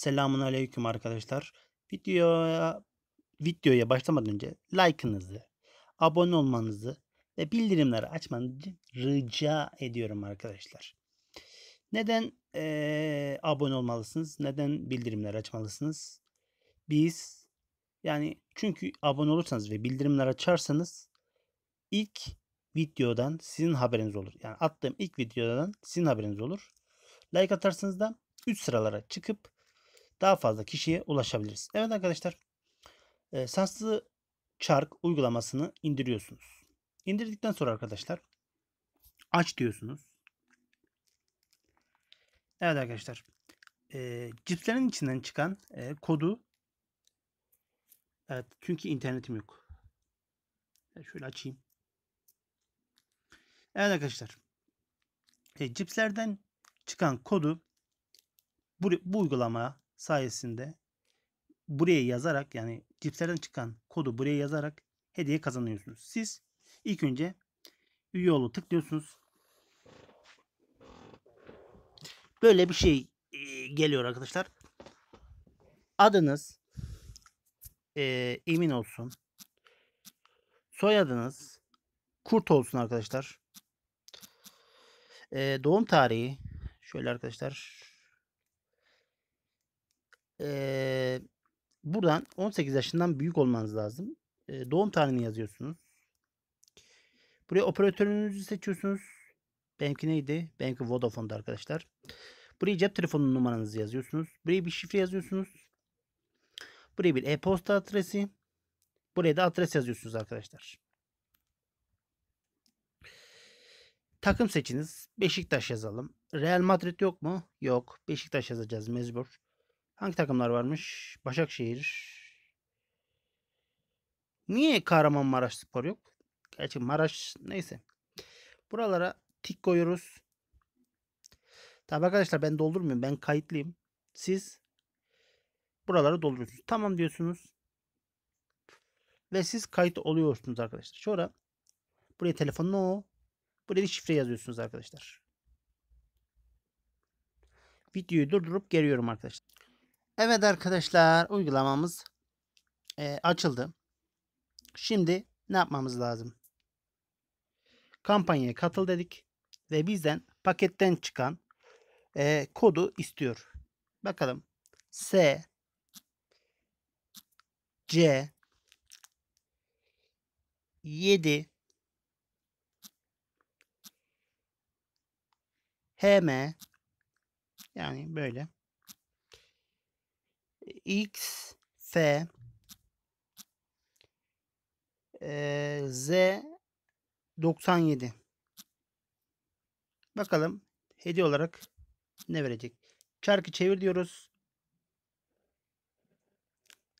Selamun Aleyküm arkadaşlar. Videoya, videoya başlamadan önce like'ınızı, abone olmanızı ve bildirimleri açmanızı rica ediyorum arkadaşlar. Neden ee, abone olmalısınız? Neden bildirimleri açmalısınız? Biz yani çünkü abone olursanız ve bildirimleri açarsanız ilk videodan sizin haberiniz olur. Yani attığım ilk videodan sizin haberiniz olur. Like atarsanız da üst sıralara çıkıp daha fazla kişiye ulaşabiliriz. Evet arkadaşlar e, sanslı çark uygulamasını indiriyorsunuz. İndirdikten sonra arkadaşlar aç diyorsunuz. Evet arkadaşlar e, cipslerin içinden çıkan e, kodu Evet çünkü internetim yok. Şöyle açayım. Evet arkadaşlar. E, cipslerden çıkan kodu bu, bu uygulamaya sayesinde buraya yazarak yani cipslerden çıkan kodu buraya yazarak hediye kazanıyorsunuz. Siz ilk önce üye olu tıklıyorsunuz. Böyle bir şey geliyor arkadaşlar. Adınız e, emin olsun. Soyadınız kurt olsun arkadaşlar. E, doğum tarihi şöyle arkadaşlar ee, buradan 18 yaşından büyük olmanız lazım. Ee, doğum tarihini yazıyorsunuz. Buraya operatörünüzü seçiyorsunuz. Benimki neydi? Benimki Vodafone'da arkadaşlar. Buraya cep telefonu numaranızı yazıyorsunuz. Buraya bir şifre yazıyorsunuz. Buraya bir e-posta adresi. Buraya da adres yazıyorsunuz arkadaşlar. Takım seçiniz. Beşiktaş yazalım. Real Madrid yok mu? Yok. Beşiktaş yazacağız mecbur. Hangi takımlar varmış? Başakşehir. Niye Kahramanmaraş Spor yok? Gerçi Maraş neyse. Buralara tik koyuyoruz. Tabi arkadaşlar ben doldurmuyorum. Ben kayıtlıyım. Siz buraları dolduruyorsunuz. Tamam diyorsunuz. Ve siz kayıt oluyorsunuz arkadaşlar. Sonra buraya telefon no. Buraya şifre yazıyorsunuz arkadaşlar. Videoyu durdurup geliyorum arkadaşlar. Evet arkadaşlar uygulamamız e, açıldı. Şimdi ne yapmamız lazım? Kampanyaya katıl dedik ve bizden paketten çıkan e, kodu istiyor. Bakalım S C 7 HM yani böyle x f e, z 97 bakalım hediye olarak ne verecek çarkı çevir diyoruz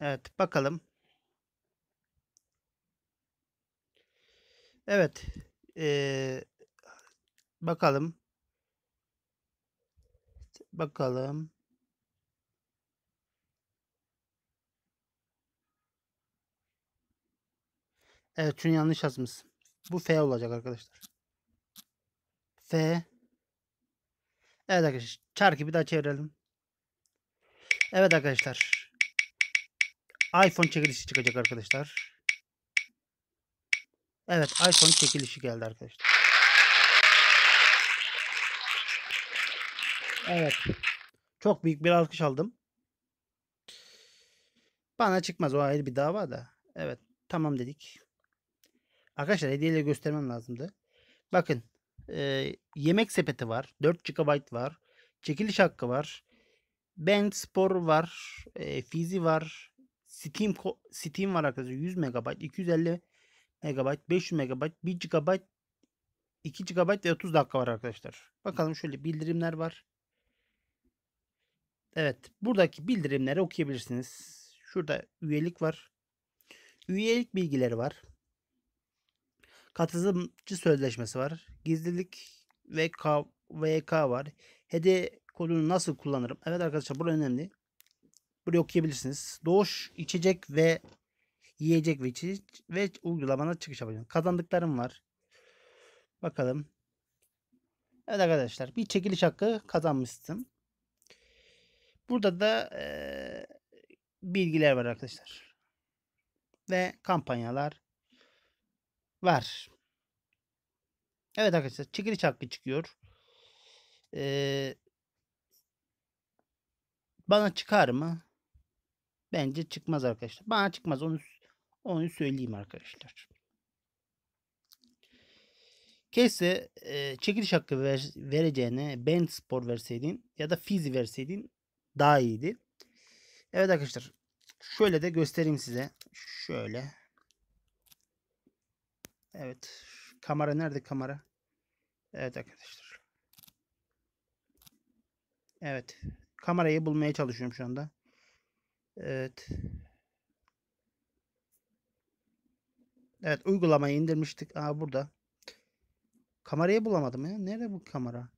Evet bakalım Evet ee, bakalım bakalım Evet şunu yanlış yazmışsın. Bu F olacak arkadaşlar. F. Evet arkadaşlar. Çarkı bir daha çevirelim. Evet arkadaşlar. iPhone çekilişi çıkacak arkadaşlar. Evet iPhone çekilişi geldi arkadaşlar. Evet. Çok büyük bir alkış aldım. Bana çıkmaz o ayrı bir dava da. Evet tamam dedik. Arkadaşlar hediyeyle göstermem lazımdı. Bakın e, yemek sepeti var. 4 GB var. Çekiliş hakkı var. Band Spor var. E, Fizi var. Steam, Steam var arkadaşlar. 100 MB, 250 MB, 500 MB, 1 GB, 2 GB ve 30 dakika var arkadaşlar. Bakalım şöyle bildirimler var. Evet. Buradaki bildirimleri okuyabilirsiniz. Şurada üyelik var. Üyelik bilgileri var. Katılımcı sözleşmesi var. Gizlilik ve VK var. Hediye kodunu nasıl kullanırım? Evet arkadaşlar bu önemli. Burayı okuyabilirsiniz. Doğuş, içecek ve yiyecek ve içecek ve uygulamana çıkış yapacağım. Kazandıklarım var. Bakalım. Evet arkadaşlar bir çekiliş hakkı kazanmıştım. Burada da e, bilgiler var arkadaşlar. Ve kampanyalar var. Evet arkadaşlar çekiliş hakkı çıkıyor. Ee, bana çıkar mı? Bence çıkmaz arkadaşlar. Bana çıkmaz onu onu söyleyeyim arkadaşlar. Keşke e, çekiliş hakkı ver, vereceğine ben Spor verseydin ya da Fizi verseydin daha iyiydi. Evet arkadaşlar şöyle de göstereyim size. Şöyle. Evet. Kamera nerede kamera? Evet arkadaşlar. Evet. Kamerayı bulmaya çalışıyorum şu anda. Evet. Evet uygulamayı indirmiştik. Aa burada. Kamerayı bulamadım ya. Nerede bu kamera?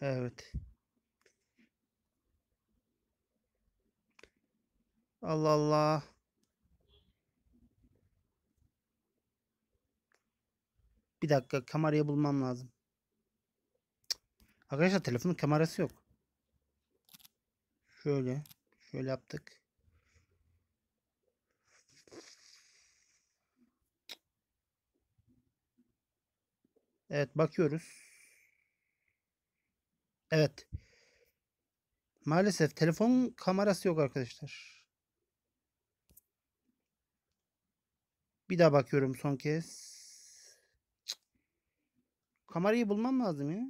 Evet. Allah Allah. Bir dakika kamerayı bulmam lazım. Arkadaşlar telefonun kamerası yok. Şöyle. Şöyle yaptık. Evet bakıyoruz. Evet. Maalesef telefon kamerası yok arkadaşlar. Bir daha bakıyorum son kez. Kamerayı bulmam lazım ya.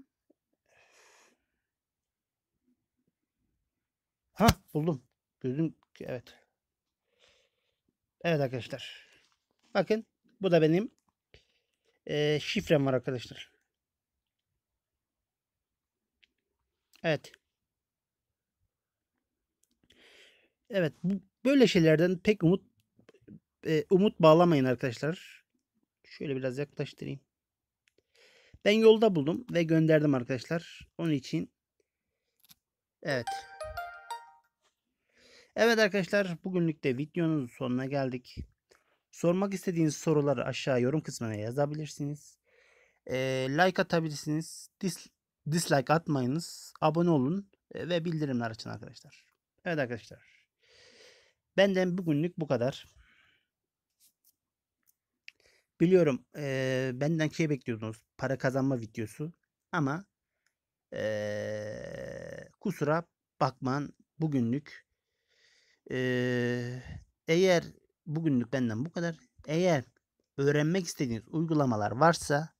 Ha buldum. Gördüm ki evet. Evet arkadaşlar. Bakın bu da benim e, şifrem var arkadaşlar. Evet. Evet bu, böyle şeylerden pek umut e, umut bağlamayın arkadaşlar. Şöyle biraz yaklaştırayım. Ben yolda buldum ve gönderdim arkadaşlar. Onun için evet. Evet arkadaşlar bugünlük de videonun sonuna geldik. Sormak istediğiniz soruları aşağı yorum kısmına yazabilirsiniz. Ee, like atabilirsiniz. Dis dislike atmayınız. Abone olun ve bildirimler açın arkadaşlar. Evet arkadaşlar. Benden bugünlük bu kadar. Biliyorum e, benden şey bekliyordunuz. Para kazanma videosu. Ama e, kusura bakman bugünlük. E, eğer bugünlük benden bu kadar. Eğer öğrenmek istediğiniz uygulamalar varsa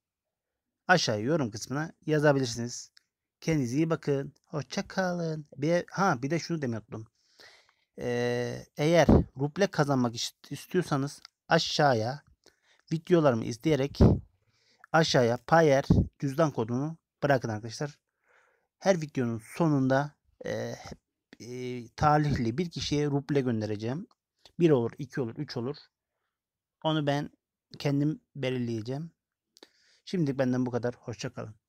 aşağıya yorum kısmına yazabilirsiniz. Kendinize iyi bakın. Hoşça kalın. Bir, ha bir de şunu demeyi unuttum. Ee, eğer ruble kazanmak istiyorsanız aşağıya videolarımı izleyerek aşağıya payer cüzdan kodunu bırakın arkadaşlar. Her videonun sonunda e, e, talihli bir kişiye ruble göndereceğim. 1 olur, 2 olur, 3 olur. Onu ben kendim belirleyeceğim. Şimdilik benden bu kadar. Hoşçakalın.